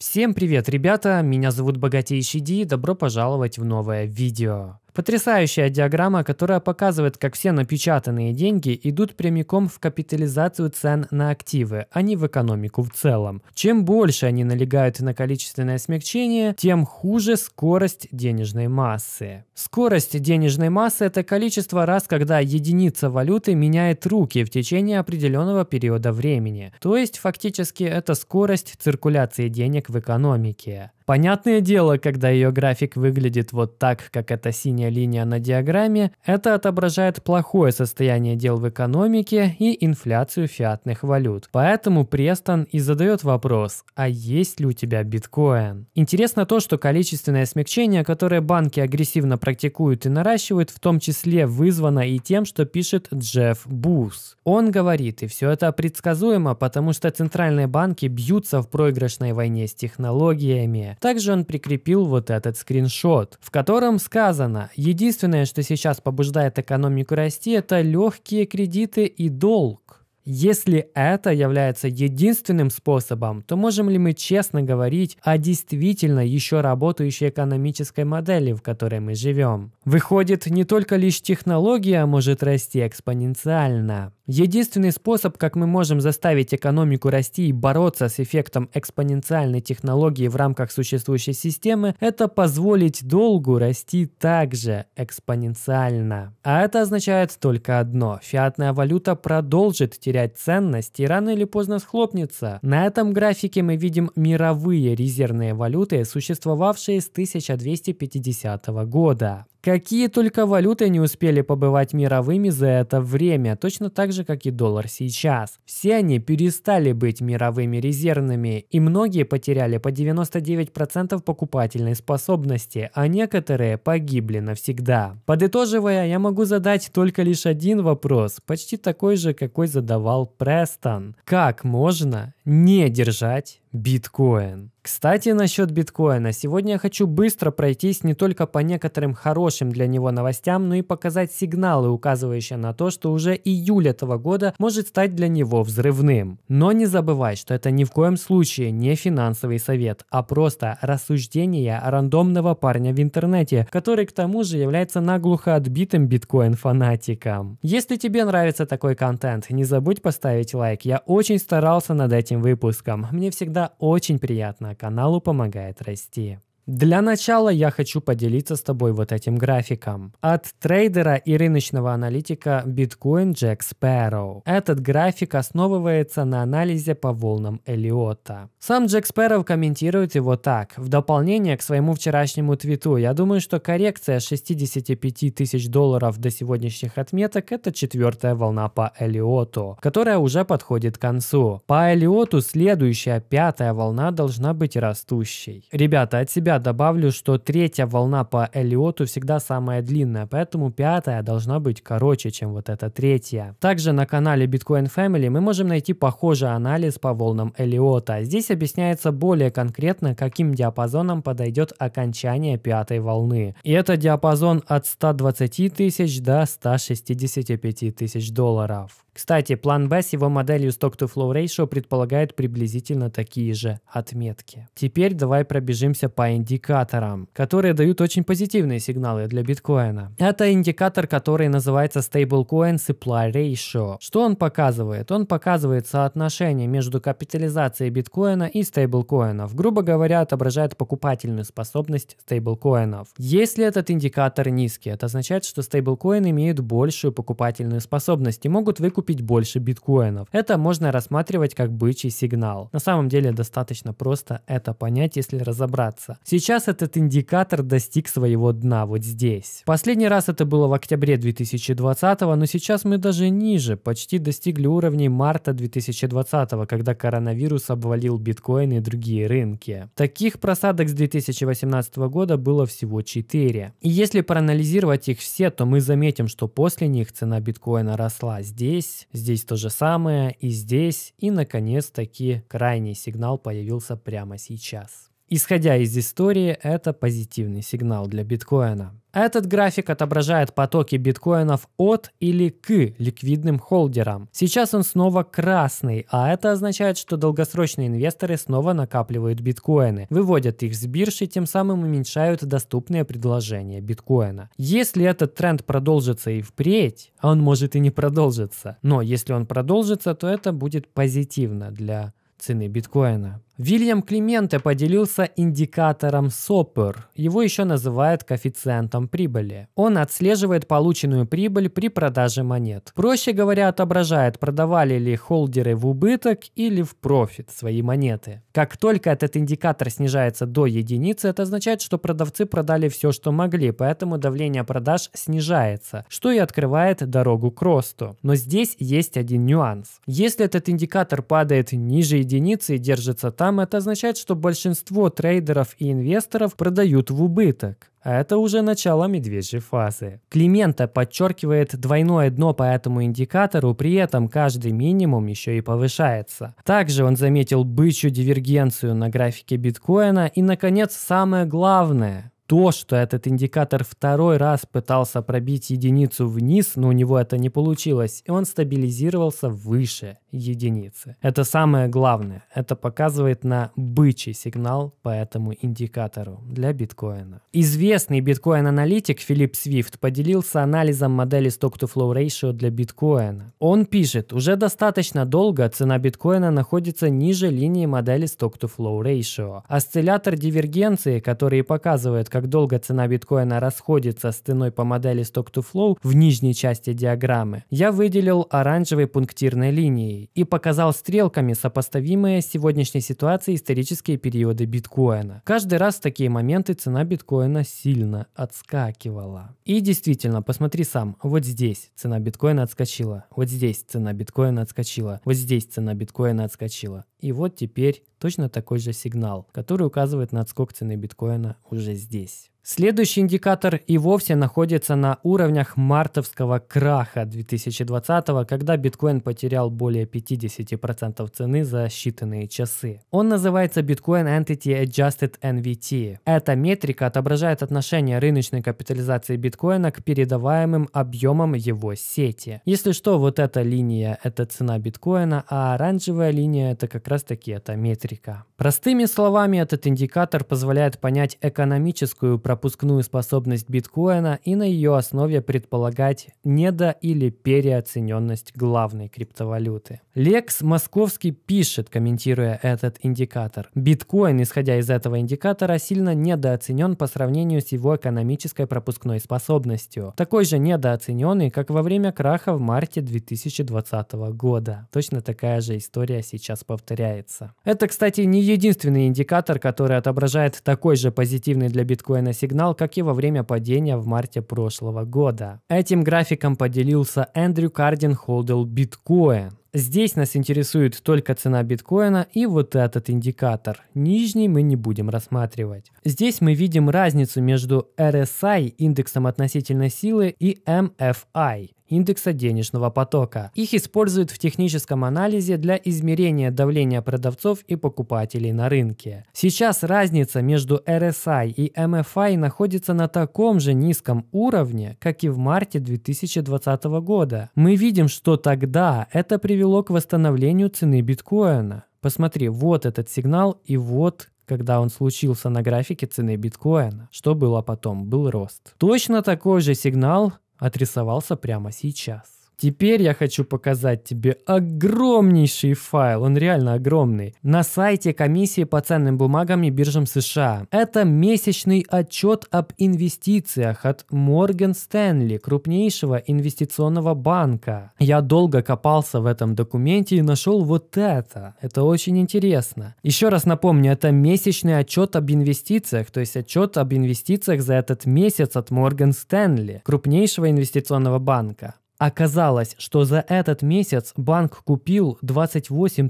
Всем привет, ребята! Меня зовут Богатейший Ди, добро пожаловать в новое видео. Потрясающая диаграмма, которая показывает, как все напечатанные деньги идут прямиком в капитализацию цен на активы, а не в экономику в целом. Чем больше они налегают на количественное смягчение, тем хуже скорость денежной массы. Скорость денежной массы – это количество раз, когда единица валюты меняет руки в течение определенного периода времени. То есть фактически это скорость циркуляции денег в экономике. Понятное дело, когда ее график выглядит вот так, как эта синяя линия на диаграмме, это отображает плохое состояние дел в экономике и инфляцию фиатных валют. Поэтому Престон и задает вопрос, а есть ли у тебя биткоин? Интересно то, что количественное смягчение, которое банки агрессивно практикуют и наращивают, в том числе вызвано и тем, что пишет Джефф Бус. Он говорит, и все это предсказуемо, потому что центральные банки бьются в проигрышной войне с технологиями. Также он прикрепил вот этот скриншот, в котором сказано, единственное, что сейчас побуждает экономику расти, это легкие кредиты и долг. Если это является единственным способом, то можем ли мы честно говорить о действительно еще работающей экономической модели, в которой мы живем? Выходит, не только лишь технология может расти экспоненциально. Единственный способ, как мы можем заставить экономику расти и бороться с эффектом экспоненциальной технологии в рамках существующей системы, это позволить долгу расти также экспоненциально. А это означает только одно – фиатная валюта продолжит терять терять ценность и рано или поздно схлопнется. На этом графике мы видим мировые резервные валюты, существовавшие с 1250 года. Какие только валюты не успели побывать мировыми за это время, точно так же, как и доллар сейчас. Все они перестали быть мировыми резервными, и многие потеряли по 99% покупательной способности, а некоторые погибли навсегда. Подытоживая, я могу задать только лишь один вопрос, почти такой же, какой задавал Престон. Как можно не держать биткоин. Кстати, насчет биткоина. Сегодня я хочу быстро пройтись не только по некоторым хорошим для него новостям, но и показать сигналы, указывающие на то, что уже июль этого года может стать для него взрывным. Но не забывай, что это ни в коем случае не финансовый совет, а просто рассуждение рандомного парня в интернете, который к тому же является наглухо отбитым биткоин-фанатиком. Если тебе нравится такой контент, не забудь поставить лайк. Я очень старался над этим выпуском. Мне всегда очень приятно, а каналу помогает расти. Для начала я хочу поделиться с тобой вот этим графиком. От трейдера и рыночного аналитика Bitcoin Jack Sparrow. Этот график основывается на анализе по волнам Элиота. Сам Джек Спэрроу комментирует его так. В дополнение к своему вчерашнему твиту, я думаю, что коррекция 65 тысяч долларов до сегодняшних отметок – это четвертая волна по Элиоту, которая уже подходит к концу. По Элиоту следующая, пятая волна должна быть растущей. Ребята, от себя себя добавлю, что третья волна по Эллиоту всегда самая длинная, поэтому пятая должна быть короче, чем вот эта третья. Также на канале Bitcoin Family мы можем найти похожий анализ по волнам Эллиота. Здесь объясняется более конкретно, каким диапазоном подойдет окончание пятой волны. И это диапазон от 120 тысяч до 165 тысяч долларов. Кстати, план B с его моделью Stock-to-Flow Ratio предполагает приблизительно такие же отметки. Теперь давай пробежимся по индикаторам, которые дают очень позитивные сигналы для биткоина. Это индикатор, который называется Stablecoin Supply Ratio. Что он показывает? Он показывает соотношение между капитализацией биткоина и стейблкоинов. Грубо говоря, отображает покупательную способность стейблкоинов. Если этот индикатор низкий, это означает, что стейблкоины имеют большую покупательную способность и могут выкупить купить больше биткоинов. Это можно рассматривать как бычий сигнал. На самом деле достаточно просто это понять, если разобраться. Сейчас этот индикатор достиг своего дна вот здесь. Последний раз это было в октябре 2020, но сейчас мы даже ниже, почти достигли уровней марта 2020, когда коронавирус обвалил биткоин и другие рынки. Таких просадок с 2018 года было всего 4. И если проанализировать их все, то мы заметим, что после них цена биткоина росла здесь, здесь, здесь то же самое, и здесь, и наконец-таки крайний сигнал появился прямо сейчас. Исходя из истории, это позитивный сигнал для биткоина. Этот график отображает потоки биткоинов от или к ликвидным холдерам. Сейчас он снова красный, а это означает, что долгосрочные инвесторы снова накапливают биткоины, выводят их с биржи, тем самым уменьшают доступные предложения биткоина. Если этот тренд продолжится и впредь, а он может и не продолжиться, но если он продолжится, то это будет позитивно для цены биткоина. Вильям Клименте поделился индикатором СОПР, его еще называют коэффициентом прибыли. Он отслеживает полученную прибыль при продаже монет. Проще говоря, отображает, продавали ли холдеры в убыток или в профит свои монеты. Как только этот индикатор снижается до единицы, это означает, что продавцы продали все, что могли, поэтому давление продаж снижается, что и открывает дорогу к росту. Но здесь есть один нюанс. Если этот индикатор падает ниже единицы и держится там, рублям, это означает, что большинство трейдеров и инвесторов продают в убыток. А это уже начало медвежьей фазы. Климента подчеркивает двойное дно по этому индикатору, при этом каждый минимум еще и повышается. Также он заметил бычью дивергенцию на графике биткоина и, наконец, самое главное – то, что этот индикатор второй раз пытался пробить единицу вниз, но у него это не получилось, и он стабилизировался выше единицы. Это самое главное. Это показывает на бычий сигнал по этому индикатору для биткоина. Известный биткоин-аналитик Филипп Свифт поделился анализом модели Stock-to-Flow Ratio для биткоина. Он пишет, уже достаточно долго цена биткоина находится ниже линии модели Stock-to-Flow Ratio. Осциллятор дивергенции, который показывает, как как долго цена биткоина расходится с по модели Stock to Flow в нижней части диаграммы, я выделил оранжевой пунктирной линией и показал стрелками сопоставимые с сегодняшней ситуацией исторические периоды биткоина. Каждый раз в такие моменты цена биткоина сильно отскакивала. И действительно, посмотри сам, вот здесь цена биткоина отскочила, вот здесь цена биткоина отскочила, вот здесь цена биткоина отскочила. И вот теперь точно такой же сигнал, который указывает на отскок цены биткоина уже здесь. Следующий индикатор и вовсе находится на уровнях мартовского краха 2020, когда биткоин потерял более 50% цены за считанные часы. Он называется Bitcoin Entity Adjusted NVT. Эта метрика отображает отношение рыночной капитализации биткоина к передаваемым объемам его сети. Если что, вот эта линия – это цена биткоина, а оранжевая линия – это как раз-таки эта метрика. Простыми словами, этот индикатор позволяет понять экономическую пропускную способность биткоина и на ее основе предполагать недо- или переоцененность главной криптовалюты. Лекс Московский пишет, комментируя этот индикатор. Биткоин, исходя из этого индикатора, сильно недооценен по сравнению с его экономической пропускной способностью. Такой же недооцененный, как во время краха в марте 2020 года. Точно такая же история сейчас повторяется. Это, кстати, не единственный индикатор, который отображает такой же позитивный для биткоина сигнал, как и во время падения в марте прошлого года. Этим графиком поделился Эндрю Кардин Холдел Биткоин. Здесь нас интересует только цена биткоина и вот этот индикатор. Нижний мы не будем рассматривать. Здесь мы видим разницу между RSI, индексом относительной силы, и MFI индекса денежного потока. Их используют в техническом анализе для измерения давления продавцов и покупателей на рынке. Сейчас разница между RSI и MFI эм находится на таком же низком уровне, как и в марте 2020 года. Мы видим, что тогда это привело к восстановлению цены биткоина. Посмотри, вот этот сигнал и вот когда он случился на графике цены биткоина. Что было потом? Был рост. Точно такой же сигнал отрисовался прямо сейчас. Теперь я хочу показать тебе огромнейший файл, он реально огромный, на сайте комиссии по ценным бумагам и биржам США. Это месячный отчет об инвестициях от Morgan Stanley, крупнейшего инвестиционного банка. Я долго копался в этом документе и нашел вот это. Это очень интересно. Еще раз напомню, это месячный отчет об инвестициях, то есть отчет об инвестициях за этот месяц от Morgan Stanley, крупнейшего инвестиционного банка. Оказалось, что за этот месяц банк купил 28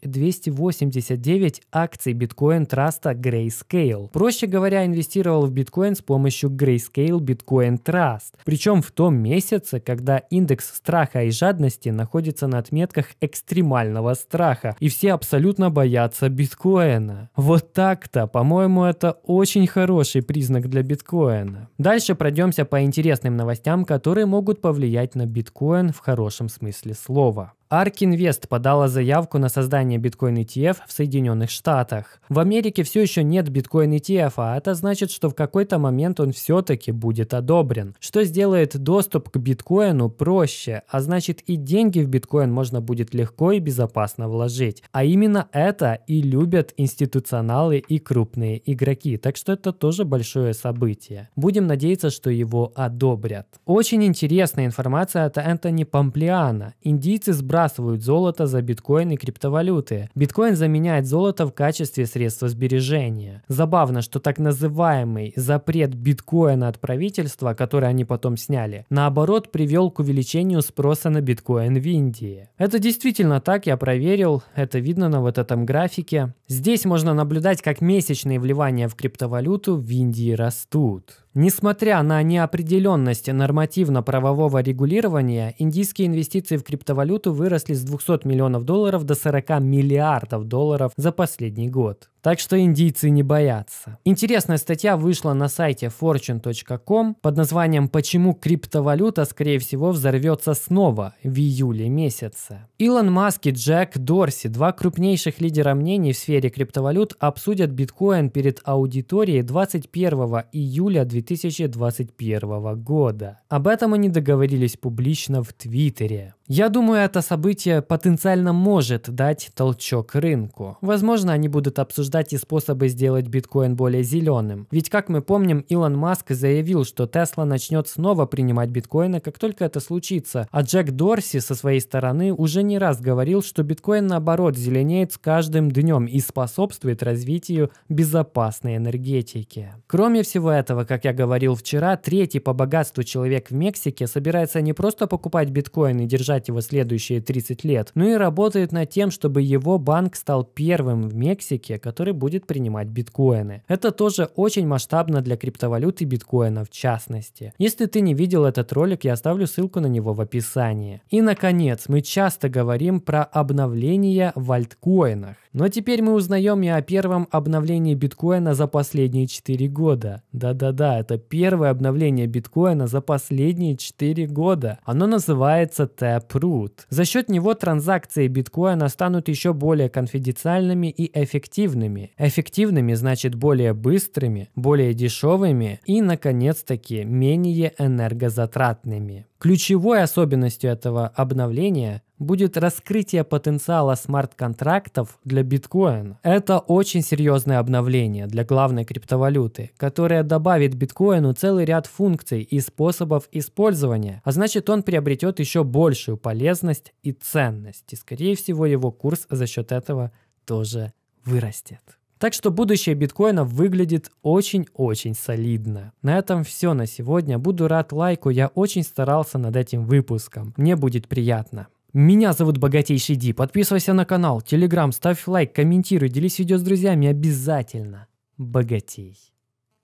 289 акций биткоин траста Grayscale. Проще говоря, инвестировал в биткоин с помощью Grayscale Bitcoin Trust. Причем в том месяце, когда индекс страха и жадности находится на отметках экстремального страха, и все абсолютно боятся биткоина. Вот так-то, по-моему, это очень хороший признак для биткоина. Дальше пройдемся по интересным новостям, которые могут повлиять на биткоин в хорошем смысле слова. ARK Invest подала заявку на создание биткоин ETF в Соединенных Штатах. В Америке все еще нет биткоин ETF, а это значит, что в какой-то момент он все-таки будет одобрен, что сделает доступ к биткоину проще, а значит и деньги в биткоин можно будет легко и безопасно вложить. А именно это и любят институционалы и крупные игроки, так что это тоже большое событие. Будем надеяться, что его одобрят. Очень интересная информация от Энтони Памплиана. Индийцы сбрали выбрасывают золото за биткоин и криптовалюты. Биткоин заменяет золото в качестве средства сбережения. Забавно, что так называемый запрет биткоина от правительства, который они потом сняли, наоборот привел к увеличению спроса на биткоин в Индии. Это действительно так, я проверил, это видно на вот этом графике. Здесь можно наблюдать, как месячные вливания в криптовалюту в Индии растут. Несмотря на неопределенность нормативно-правового регулирования, индийские инвестиции в криптовалюту выросли с 200 миллионов долларов до 40 миллиардов долларов за последний год. Так что индийцы не боятся. Интересная статья вышла на сайте fortune.com под названием «Почему криптовалюта, скорее всего, взорвется снова в июле месяце». Илон Маск и Джек Дорси, два крупнейших лидера мнений в сфере криптовалют, обсудят биткоин перед аудиторией 21 июля 2021 года. Об этом они договорились публично в Твиттере. Я думаю, это событие потенциально может дать толчок рынку. Возможно, они будут обсуждать и способы сделать биткоин более зеленым. Ведь, как мы помним, Илон Маск заявил, что Тесла начнет снова принимать биткоины, как только это случится. А Джек Дорси со своей стороны уже не раз говорил, что биткоин наоборот зеленеет с каждым днем и способствует развитию безопасной энергетики. Кроме всего этого, как я говорил вчера, третий по богатству человек в Мексике собирается не просто покупать биткоин и держать развивать его следующие 30 лет, ну и работает над тем, чтобы его банк стал первым в Мексике, который будет принимать биткоины. Это тоже очень масштабно для криптовалюты биткоина в частности. Если ты не видел этот ролик, я оставлю ссылку на него в описании. И наконец, мы часто говорим про обновления в альткоинах. Но теперь мы узнаем и о первом обновлении биткоина за последние 4 года. Да-да-да, это первое обновление биткоина за последние 4 года. Оно называется Taproot. За счет него транзакции биткоина станут еще более конфиденциальными и эффективными. Эффективными значит более быстрыми, более дешевыми и, наконец-таки, менее энергозатратными. Ключевой особенностью этого обновления будет раскрытие потенциала смарт-контрактов для биткоина. Это очень серьезное обновление для главной криптовалюты, которое добавит биткоину целый ряд функций и способов использования, а значит он приобретет еще большую полезность и ценность, и скорее всего его курс за счет этого тоже вырастет. Так что будущее биткоина выглядит очень-очень солидно. На этом все на сегодня. Буду рад лайку. Я очень старался над этим выпуском. Мне будет приятно. Меня зовут Богатейший Ди. Подписывайся на канал, телеграм, ставь лайк, комментируй, делись видео с друзьями обязательно. Богатей.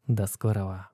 До скорого.